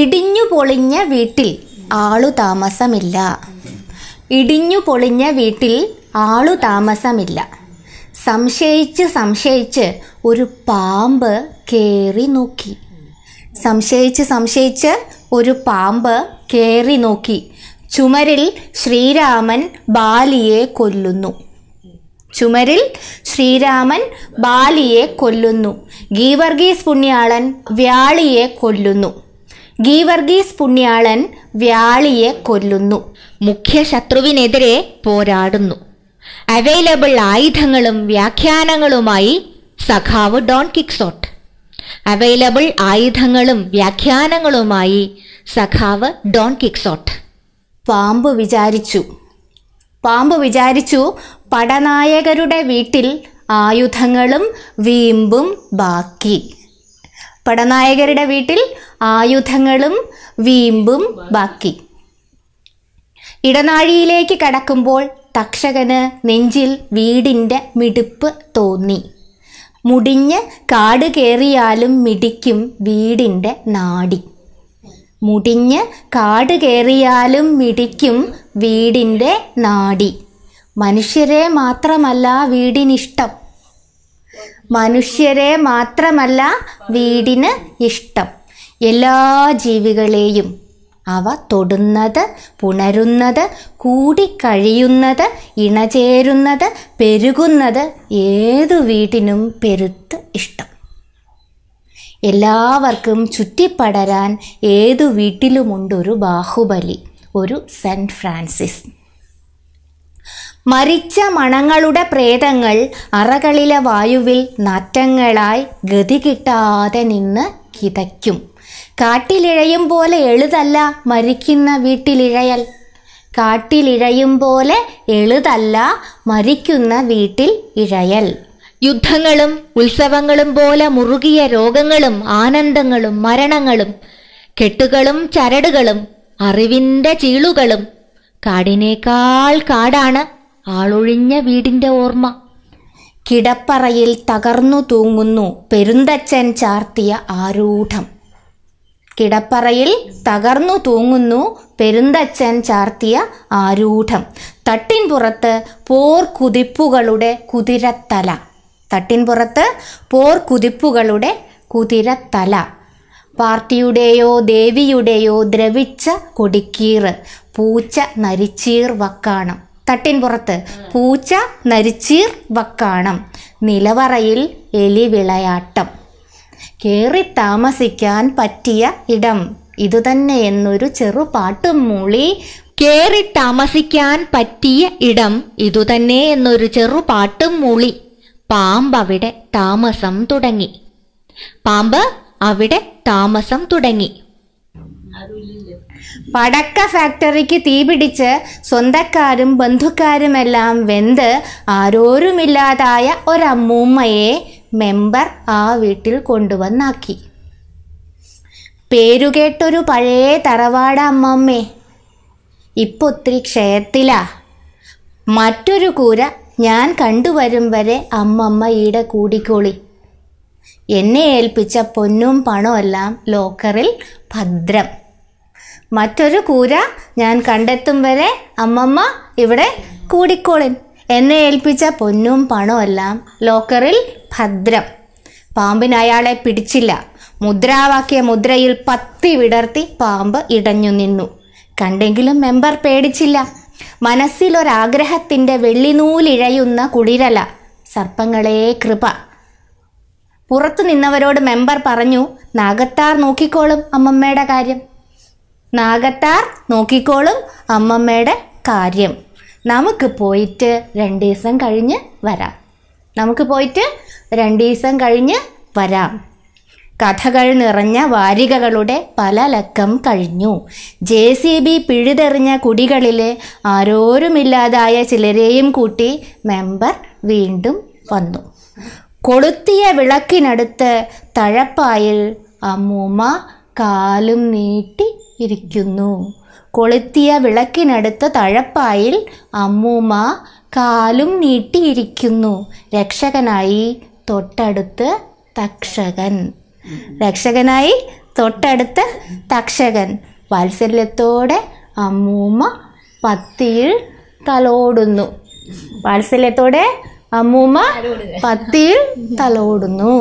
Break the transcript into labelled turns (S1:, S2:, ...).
S1: ഇടിഞ്ഞു പൊളിഞ്ഞ വീട്ടിൽ ആളു താമസമില്ല ഇടിഞ്ഞു പൊളിഞ്ഞ വീട്ടിൽ ആളു താമസമില്ല സംശയിച്ച് സംശയിച്ച് ഒരു പാമ്പ് കയറി നോക്കി സംശയിച്ച് സംശയിച്ച് ഒരു പാമ്പ് കയറി നോക്കി ചുമരിൽ ശ്രീരാമൻ ബാലിയെ കൊല്ലുന്നു ചുമരിൽ ശ്രീരാമൻ ബാലിയെ കൊല്ലുന്നു ഗീവർഗീസ് പുണ്യാളൻ വ്യാളിയെ കൊല്ലുന്നു ഗീവർഗീസ് പുണ്യാളൻ വ്യാളിയെ കൊല്ലുന്നു മുഖ്യ ശത്രുവിനെതിരെ പോരാടുന്നു അവൈലബിൾ ആയുധങ്ങളും വ്യാഖ്യാനങ്ങളുമായി സഖാവ് ഡോൺ കിക്സോട്ട് അവൈലബിൾ ആയുധങ്ങളും വ്യാഖ്യാനങ്ങളുമായി സഖാവ് ഡോൺ കിക്സോട്ട് പാമ്പ് വിചാരിച്ചു പാമ്പ് വിചാരിച്ചു പടനായകരുടെ വീട്ടിൽ ആയുധങ്ങളും വീമ്പും ബാക്കി പടനായകരുടെ വീട്ടിൽ ആയുധങ്ങളും വീമ്പും ബാക്കി ഇടനാഴിയിലേക്ക് കടക്കുമ്പോൾ തക്ഷകന് നെഞ്ചിൽ വീടിൻ്റെ മിടുപ്പ് തോന്നി മുടിഞ്ഞ് കാട് കയറിയാലും മിടിക്കും വീടിൻ്റെ നാടി മുടിഞ്ഞ് കാട് കയറിയാലും മിടിക്കും വീടിൻ്റെ നാടി മനുഷ്യരെ മാത്രമല്ല വീടിനിഷ്ടം മനുഷ്യരെ മാത്രമല്ല വീടിന് ഇഷ്ടം എല്ലാ ജീവികളെയും അവ തൊടുന്നത് പുണരുന്നത് കൂടിക്കഴിയുന്നത് ഇണചേരുന്നത് പെരുകുന്നത് ഏതു വീടിനും പെരുത്ത് ഇഷ്ടം എല്ലാവർക്കും ചുറ്റിപ്പടരാൻ ഏതു വീട്ടിലുമുണ്ടൊരു ബാഹുബലി ഒരു സെൻറ്റ് ഫ്രാൻസിസ് മരിച്ച മണങ്ങളുടെ പ്രേതങ്ങൾ അറകളിലെ വായുവിൽ നാറ്റങ്ങളായി ഗതി കിട്ടാതെ നിന്ന് കിതയ്ക്കും കാട്ടിലിഴയും പോലെ എളുതല്ല മരിക്കുന്ന വീട്ടിലിഴയൽ കാട്ടിലിഴയും പോലെ എളുതല്ല മരിക്കുന്ന വീട്ടിൽ ഇഴയൽ യുദ്ധങ്ങളും ഉത്സവങ്ങളും പോലെ മുറുകിയ രോഗങ്ങളും ആനന്ദങ്ങളും മരണങ്ങളും കെട്ടുകളും ചരടുകളും അറിവിൻ്റെ ചീളുകളും കാടിനേക്കാൾ കാടാണ് ആളൊഴിഞ്ഞ വീടിന്റെ ഓർമ്മ കിടപ്പറയിൽ തകർന്നു തൂങ്ങുന്നു പെരുന്തച്ചൻ ചാർത്തിയ ആരൂഢം കിടപ്പറയിൽ തകർന്നു തൂങ്ങുന്നു പെരുന്തച്ചൻ ചാർത്തിയ ആരൂഢം തട്ടിൻ പുറത്ത് കുതിപ്പുകളുടെ കുതിരത്തല തട്ടിൻ പുറത്ത് കുതിപ്പുകളുടെ കുതിരത്തല പാർട്ടിയുടെയോ ദേവിയുടെയോ ദ്രവിച്ച കൊടിക്കീറ് പൂച്ച നരിച്ചീർ വക്കാണം തട്ടിൻപുറത്ത് പൂച്ച നരിച്ചീർ വക്കാണം നിലവറയിൽ എലി വിളയാട്ടം കേറി താമസിക്കാൻ പറ്റിയ ഇടം ഇതുതന്നെ എന്നൊരു ചെറുപാട്ടും മൂളി കേറി താമസിക്കാൻ പറ്റിയ ഇടം ഇതുതന്നെ എന്നൊരു ചെറുപാട്ടും മൂളി പാമ്പ് അവിടെ താമസം തുടങ്ങി പാമ്പ് അവിടെ താമസം തുടങ്ങി പടക്ക ഫാക്ടറിക്ക് തീപിടിച്ച് സ്വന്തക്കാരും ബന്ധുക്കാരുമെല്ലാം വെന്ത് ആരോരുമില്ലാതായ ഒരമ്മൂമ്മയെ മെമ്പർ ആ വീട്ടിൽ കൊണ്ടുവന്നാക്കി പേരുകേട്ടൊരു പഴയ തറവാട അമ്മമ്മേ ഇപ്പോൾ ഒത്തിരി ക്ഷയത്തിലാ മറ്റൊരു കൂര ഞാൻ കണ്ടുവരും വരെ അമ്മമ്മ ഈടെ കൂടിക്കോളി എന്നെ ഏൽപ്പിച്ച പൊന്നും പണമെല്ലാം ലോക്കറിൽ ഭദ്രം മറ്റൊരു കൂര ഞാൻ കണ്ടെത്തും വരെ അമ്മമ്മ ഇവിടെ കൂടിക്കോളിൻ എന്നെ ഏൽപ്പിച്ച പൊന്നും എല്ലാം ലോക്കറിൽ ഭദ്രം പാമ്പിന് അയാളെ പിടിച്ചില്ല മുദ്രാവാക്കിയ മുദ്രയിൽ പത്തി വിടർത്തി പാമ്പ് ഇടഞ്ഞു നിന്നു കണ്ടെങ്കിലും മെമ്പർ പേടിച്ചില്ല മനസ്സിലൊരാഗ്രഹത്തിൻ്റെ വെള്ളിനൂലിഴയുന്ന കുളിരല സർപ്പങ്ങളെ കൃപ പുറത്തു നിന്നവരോട് മെമ്പർ പറഞ്ഞു നാഗത്താർ നോക്കിക്കോളും അമ്മമ്മയുടെ കാര്യം നാഗത്താർ നോക്കിക്കോളും അമ്മമ്മയുടെ കാര്യം നമുക്ക് പോയിട്ട് രണ്ട് ദിവസം കഴിഞ്ഞ് വരാം നമുക്ക് പോയിട്ട് രണ്ട് ദിവസം കഴിഞ്ഞ് വരാം കഥകൾ നിറഞ്ഞ വാരികകളുടെ പല ലക്കം കഴിഞ്ഞു ജെ സി ബി പിഴുതെറിഞ്ഞ കുടികളിൽ ആരോരുമില്ലാതായ ചിലരെയും കൂട്ടി മെമ്പർ വീണ്ടും വന്നു കൊളുത്തിയ വിളക്കിനടുത്ത് തഴപ്പായിൽ അമ്മൂമ്മ കാലും നീട്ടി ഇരിക്കുന്നു കൊളുത്തിയ വിളക്കിനടുത്ത തഴപ്പായിൽ അമ്മൂമ്മ കാലും നീട്ടിയിരിക്കുന്നു രക്ഷകനായി തൊട്ടടുത്ത് തക്ഷകൻ രക്ഷകനായി തൊട്ടടുത്ത് തക്ഷകൻ വാത്സല്യത്തോടെ അമ്മൂമ്മ പത്തിയിൽ തലോടുന്നു വാത്സല്യത്തോടെ അമ്മൂമ്മ പത്തിയിൽ തലോടുന്നു